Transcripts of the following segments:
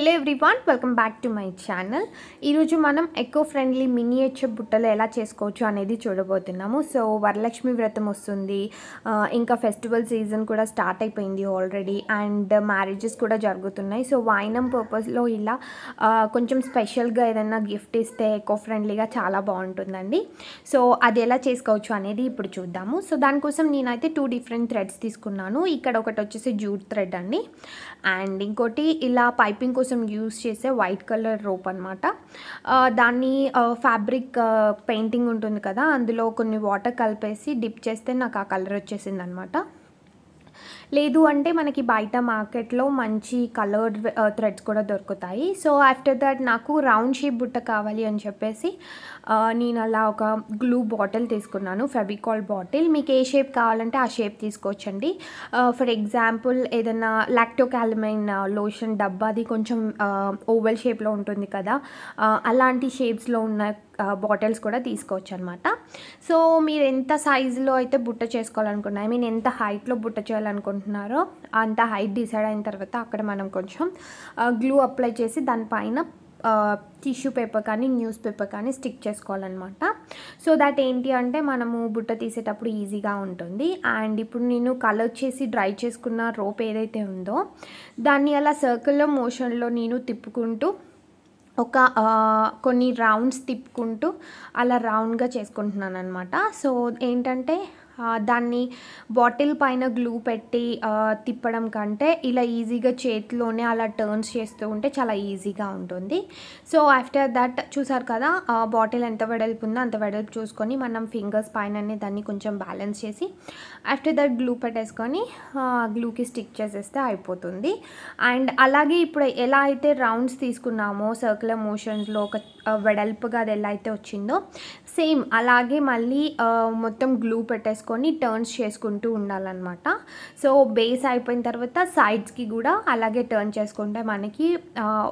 hello everyone welcome back to my channel ఈరోజు మనం eco friendly miniature బుట్టలు ఎలా చేసుకోవచ్చు అనేది చూడబోతున్నాము సో వరలక్ష్మి వ్రతం వస్తుంది ఇంకా ఫెస్టివల్ సీజన్ కూడా స్టార్ట్ అయిపోయింది ఆల్రెడీ అండ్ మ్యారేజెస్ కూడా జరుగుతున్నాయి సో వాయినం పర్పస్లో ఇలా కొంచెం స్పెషల్గా ఏదైనా గిఫ్ట్ ఇస్తే ఎకో ఫ్రెండ్లీగా చాలా బాగుంటుందండి సో అది ఎలా చేసుకోవచ్చు అనేది ఇప్పుడు చూద్దాము సో దానికోసం నేనైతే టూ డిఫరెంట్ థ్రెడ్స్ తీసుకున్నాను ఇక్కడ ఒకటి వచ్చేసి జూట్ థ్రెడ్ అండి అండ్ ఇంకోటి ఇలా పైపింగ్ కోసం కోసం యూస్ చేసే వైట్ కలర్ రోప్ అనమాట దాన్ని ఫ్యాబ్రిక్ పెయింటింగ్ ఉంటుంది కదా అందులో కొన్ని వాటర్ కలిపేసి డిప్ చేస్తే నాకు ఆ కలర్ వచ్చేసింది అనమాట లేదు అంటే మనకి బయట మార్కెట్లో మంచి కలర్డ్ థ్రెడ్స్ uh, కూడా దొరుకుతాయి సో ఆఫ్టర్ దట్ నాకు రౌండ్ షేప్ బుట్ట కావాలి అని చెప్పేసి uh, నేను అలా ఒక గ్లూ బాటిల్ తీసుకున్నాను ఫెవికాల్ బాటిల్ మీకు ఏ షేప్ కావాలంటే ఆ షేప్ తీసుకోవచ్చండి ఫర్ ఎగ్జాంపుల్ ఏదైనా లాక్టోకాలమైన్ లోషన్ డబ్బా అది కొంచెం ఓవెల్ uh, షేప్లో ఉంటుంది కదా అలాంటి షేప్స్లో ఉన్న బాటిల్స్ కూడా తీసుకోవచ్చు అనమాట సో మీరు ఎంత సైజులో అయితే బుట్ట చేసుకోవాలనుకున్నారు ఐ మీన్ ఎంత హైట్లో బుట్ట చేయాలనుకుంటున్నారో అంత హైట్ డిసైడ్ అయిన తర్వాత అక్కడ మనం కొంచెం గ్లూ అప్లై చేసి దానిపైన టిష్యూ పేపర్ కానీ న్యూస్ పేపర్ కానీ స్టిక్ చేసుకోవాలన్నమాట సో దట్ ఏంటి అంటే మనము బుట్ట తీసేటప్పుడు ఈజీగా ఉంటుంది అండ్ ఇప్పుడు నేను కలర్ చేసి డ్రై చేసుకున్న రోప్ ఏదైతే ఉందో దాన్ని అలా సర్కిల్లో మోషన్లో నేను తిప్పుకుంటూ ఒక కొన్ని రౌండ్స్ తిప్పుకుంటూ అలా రౌండ్గా చేసుకుంటున్నాను అనమాట సో ఏంటంటే దాన్ని బాటిల్ పైన గ్లూ పెట్టి తిప్పడం కంటే ఇలా ఈజీగా చేతిలోనే అలా టర్న్స్ చేస్తూ ఉంటే చాలా ఈజీగా ఉంటుంది సో ఆఫ్టర్ దట్ చూసారు కదా బాటిల్ ఎంత వెడల్పు ఉందో అంత వెడల్పు చూసుకొని మనం ఫింగర్స్ పైననే దాన్ని కొంచెం బ్యాలెన్స్ చేసి ఆఫ్టర్ దట్ గ్లూ పెట్టేసుకొని గ్లూకి స్టిక్ చేసేస్తే అయిపోతుంది అండ్ అలాగే ఇప్పుడు ఎలా అయితే రౌండ్స్ తీసుకున్నామో సర్కులర్ మోషన్స్లో ఒక వెడల్పుగా అది ఎలా అయితే వచ్చిందో సేమ్ అలాగే మళ్ళీ మొత్తం గ్లూ పెట్టేసుకొని టర్న్స్ చేసుకుంటూ ఉండాలన్నమాట సో బేస్ అయిపోయిన తర్వాత సైడ్స్కి కూడా అలాగే టర్న్ చేసుకుంటే మనకి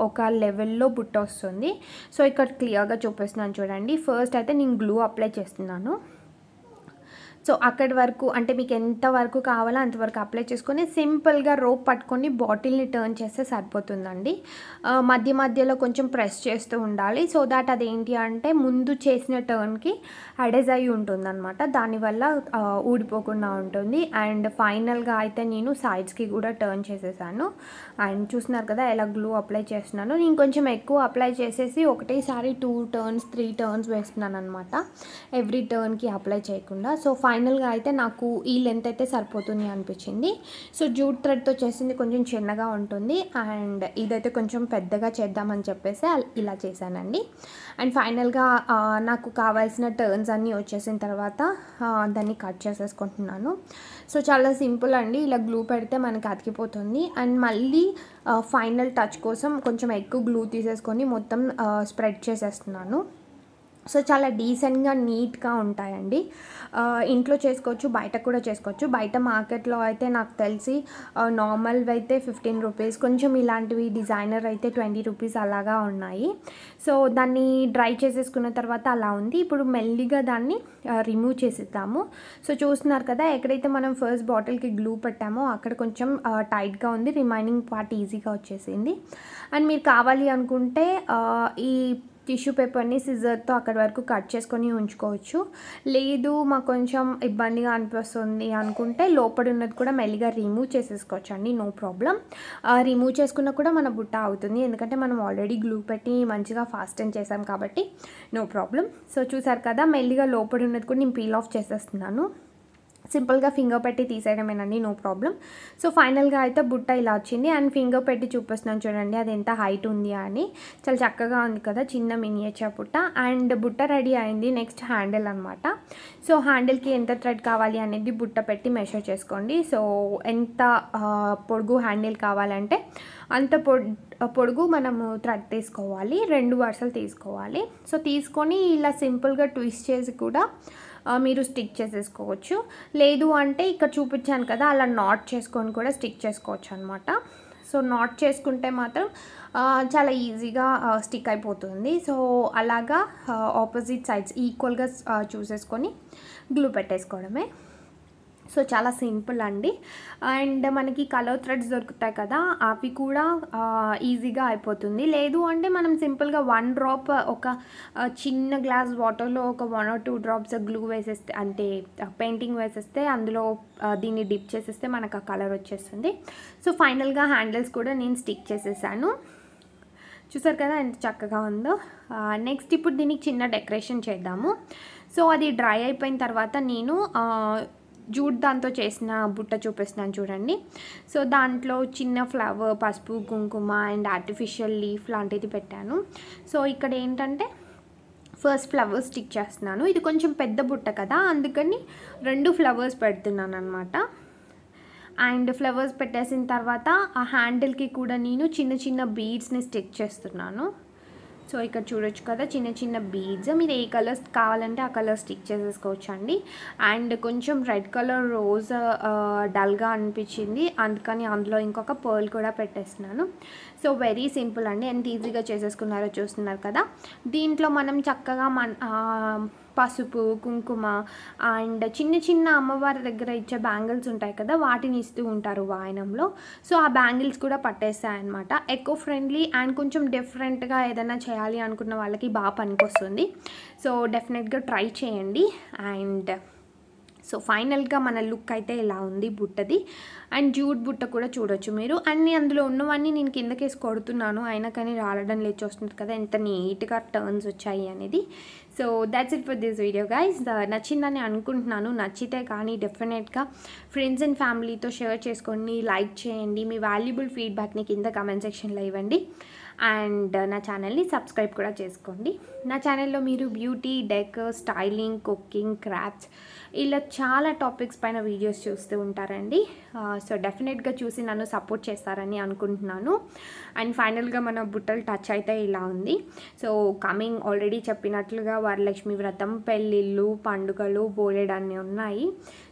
ఒక లెవెల్లో బుట్ట వస్తుంది సో ఇక్కడ క్లియర్గా చూపిస్తున్నాను చూడండి ఫస్ట్ అయితే నేను గ్లూ అప్లై చేస్తున్నాను సో అక్కడి వరకు అంటే మీకు ఎంత వరకు కావాలో అంతవరకు అప్లై చేసుకొని సింపుల్గా రోప్ పట్టుకొని బాటిల్ని టర్న్ చేస్తే సరిపోతుందండి మధ్య మధ్యలో కొంచెం ప్రెస్ చేస్తూ ఉండాలి సో దాట్ అదేంటి అంటే ముందు చేసిన టర్న్కి అడైజ్ అయి అనమాట దానివల్ల ఊడిపోకుండా ఉంటుంది అండ్ ఫైనల్గా అయితే నేను సైడ్స్కి కూడా టర్న్ చేసేసాను అండ్ చూస్తున్నారు కదా ఎలా గ్లూ అప్లై చేస్తున్నాను నేను కొంచెం ఎక్కువ అప్లై చేసేసి ఒకటేసారి టూ టర్న్స్ త్రీ టర్న్స్ వేస్తున్నాను అనమాట ఎవ్రీ టర్న్కి అప్లై చేయకుండా సో ఫైన్ ఫైనల్గా అయితే నాకు ఈ లెంత్ అయితే సరిపోతుంది అనిపించింది సో జూట్ థ్రెడ్తో చేసింది కొంచెం చిన్నగా ఉంటుంది అండ్ ఇదైతే కొంచెం పెద్దగా చేద్దామని చెప్పేసి ఇలా చేశానండి అండ్ ఫైనల్గా నాకు కావాల్సిన టర్న్స్ అన్నీ వచ్చేసిన తర్వాత దాన్ని కట్ చేసేసుకుంటున్నాను సో చాలా సింపుల్ అండి ఇలా గ్లూ పెడితే మనకి అతికిపోతుంది అండ్ మళ్ళీ ఫైనల్ టచ్ కోసం కొంచెం ఎక్కువ గ్లూ తీసేసుకొని మొత్తం స్ప్రెడ్ చేసేస్తున్నాను సో చాలా డీసెంట్గా నీట్గా ఉంటాయండి ఇంట్లో చేసుకోవచ్చు బయట కూడా చేసుకోవచ్చు బయట మార్కెట్లో అయితే నాకు తెలిసి నార్మల్ అయితే ఫిఫ్టీన్ రూపీస్ కొంచెం ఇలాంటివి డిజైనర్ అయితే ట్వంటీ రూపీస్ అలాగా ఉన్నాయి సో దాన్ని డ్రై చేసేసుకున్న తర్వాత అలా ఉంది ఇప్పుడు మెల్లిగా దాన్ని రిమూవ్ చేసేద్దాము సో చూస్తున్నారు కదా ఎక్కడైతే మనం ఫస్ట్ బాటిల్కి గ్లూ పెట్టామో అక్కడ కొంచెం టైట్గా ఉంది రిమైనింగ్ పార్ట్ ఈజీగా వచ్చేసింది అండ్ మీరు కావాలి అనుకుంటే ఈ టిష్యూ పేపర్ని సిజర్తో అక్కడి వరకు కట్ చేసుకొని ఉంచుకోవచ్చు లేదు మాకు కొంచెం ఇబ్బందిగా అనిపిస్తుంది అనుకుంటే లోపడి ఉన్నది కూడా మెల్లిగా రిమూవ్ చేసేసుకోవచ్చు అండి నో ప్రాబ్లం రిమూవ్ చేసుకున్నా కూడా మన బుట్ట అవుతుంది ఎందుకంటే మనం ఆల్రెడీ గ్లూ పెట్టి మంచిగా ఫాస్టెన్ చేసాం కాబట్టి నో ప్రాబ్లం సో చూసారు కదా మెల్లిగా లోపడి ఉన్నది కూడా నేను పీల్ ఆఫ్ చేసేస్తున్నాను సింపుల్గా ఫింగర్ పెట్టి తీసేయడమేనండి నో ప్రాబ్లం సో ఫైనల్గా అయితే బుట్ట ఇలా వచ్చింది అండ్ ఫింగర్ పెట్టి చూపిస్తున్నాను చూడండి అది ఎంత హైట్ ఉంది అని చాలా చక్కగా ఉంది కదా చిన్న మినియేచర్ బుట్ట అండ్ బుట్ట రెడీ అయింది నెక్స్ట్ హ్యాండిల్ అనమాట సో హ్యాండిల్కి ఎంత థ్రెడ్ కావాలి అనేది బుట్ట పెట్టి మెషర్ చేసుకోండి సో ఎంత పొడుగు హ్యాండిల్ కావాలంటే అంత పొడుగు మనము థ్రెడ్ తీసుకోవాలి రెండు వరుసలు తీసుకోవాలి సో తీసుకొని ఇలా సింపుల్గా ట్విస్ట్ చేసి కూడా మీరు స్టిక్ చేసేసుకోవచ్చు లేదు అంటే ఇక్కడ చూపించాను కదా అలా నాట్ చేసుకొని కూడా స్టిక్ చేసుకోవచ్చు అనమాట సో నాట్ చేసుకుంటే మాత్రం చాలా ఈజీగా స్టిక్ అయిపోతుంది సో అలాగా ఆపోజిట్ సైడ్స్ ఈక్వల్గా చూసేసుకొని గ్లూ పెట్టేసుకోవడమే సో చాలా సింపుల్ అండి అండ్ మనకి కలర్ థ్రెడ్స్ దొరుకుతాయి కదా అవి కూడా ఈజీగా అయిపోతుంది లేదు అంటే మనం సింపుల్గా వన్ డ్రాప్ ఒక చిన్న గ్లాస్ వాటర్లో ఒక one or two drops glue వేసేస్తే అంటే పెయింటింగ్ వేసేస్తే అందులో దీన్ని డిప్ చేసేస్తే మనకు ఆ కలర్ వచ్చేస్తుంది సో ఫైనల్గా హ్యాండిల్స్ కూడా నేను స్టిక్ చేసేసాను చూసారు కదా ఎంత చక్కగా ఉందో నెక్స్ట్ ఇప్పుడు దీనికి చిన్న డెకరేషన్ చేద్దాము సో అది డ్రై అయిపోయిన తర్వాత నేను జూట్ దాంతో చేసిన బుట్ట చూపిస్తున్నాను చూడండి సో దాంట్లో చిన్న ఫ్లవర్ పసుపు కుంకుమ అండ్ ఆర్టిఫిషియల్ లీఫ్ లాంటిది పెట్టాను సో ఇక్కడ ఏంటంటే ఫస్ట్ ఫ్లవర్ స్టిక్ చేస్తున్నాను ఇది కొంచెం పెద్ద బుట్ట కదా అందుకని రెండు ఫ్లవర్స్ పెడుతున్నాను అనమాట అండ్ ఫ్లవర్స్ పెట్టేసిన తర్వాత ఆ హ్యాండిల్కి కూడా నేను చిన్న చిన్న బీడ్స్ని స్టిక్ చేస్తున్నాను సో ఇక్కడ చూడొచ్చు కదా చిన్న చిన్న బీడ్స్ మీరు ఏ కలర్స్ కావాలంటే ఆ కలర్ స్టిక్ చేసేసుకోవచ్చు అండి అండ్ కొంచెం రెడ్ కలర్ రోజ్ డల్గా అనిపించింది అందుకని అందులో ఇంకొక పర్ల్ కూడా పెట్టేస్తున్నాను సో వెరీ సింపుల్ అండి ఎంత ఈజీగా చేసేసుకున్నారో చూస్తున్నారు కదా దీంట్లో మనం చక్కగా మన పసుపు కుంకుమ అండ్ చిన్న చిన్న అమ్మవారి దగ్గర ఇచ్చే బ్యాంగిల్స్ ఉంటాయి కదా వాటిని ఇస్తూ ఉంటారు వాయనంలో సో ఆ బ్యాంగిల్స్ కూడా పట్టేస్తాయన్నమాట ఎక్కువ ఫ్రెండ్లీ అండ్ కొంచెం డిఫరెంట్గా ఏదైనా చేయాలి అనుకున్న వాళ్ళకి బాగా పనికొస్తుంది సో డెఫినెట్గా ట్రై చేయండి అండ్ సో ఫైనల్గా మన లుక్ అయితే ఇలా ఉంది బుట్టది అండ్ జూడ్ బుట్ట కూడా చూడొచ్చు మీరు అన్ని అందులో ఉన్నవన్నీ నేను కిందకేసి కొడుతున్నాను అయినా కానీ రాలడం లేచి వస్తుంది కదా ఎంత నీట్గా టర్న్స్ వచ్చాయి అనేది so that's it for this video guys నచ్చిందని అనుకుంటున్నాను నచ్చితే కానీ డెఫినెట్గా ఫ్రెండ్స్ అండ్ ఫ్యామిలీతో షేర్ చేసుకోండి లైక్ చేయండి మీ వాల్యుబుల్ ఫీడ్బ్యాక్ని కింద కమెంట్ సెక్షన్లో ఇవ్వండి అండ్ నా ఛానల్ని సబ్స్క్రైబ్ కూడా చేసుకోండి నా ఛానల్లో మీరు beauty deck styling cooking crafts ఇలా చాలా టాపిక్స్ పైన వీడియోస్ చూస్తూ ఉంటారండి సో డెఫినెట్గా చూసి నన్ను సపోర్ట్ చేస్తారని అనుకుంటున్నాను అండ్ ఫైనల్గా మన బుట్టలు టచ్ అయితే ఇలా ఉంది సో కమింగ్ ఆల్రెడీ చెప్పినట్లుగా వరలక్ష్మి వ్రతం పెళ్ళిళ్ళు పండుగలు బోలెడన్నీ ఉన్నాయి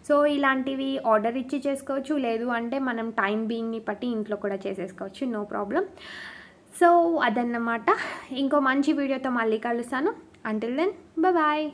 సో ఇలాంటివి ఆర్డర్ ఇచ్చి చేసుకోవచ్చు లేదు అంటే మనం టైం బీయింగ్ని బట్టి ఇంట్లో కూడా చేసేసుకోవచ్చు నో ప్రాబ్లం సో అదన్నమాట ఇంకో మంచి వీడియోతో మళ్ళీ కలుస్తాను అంటిల్ దెన్ బాయ్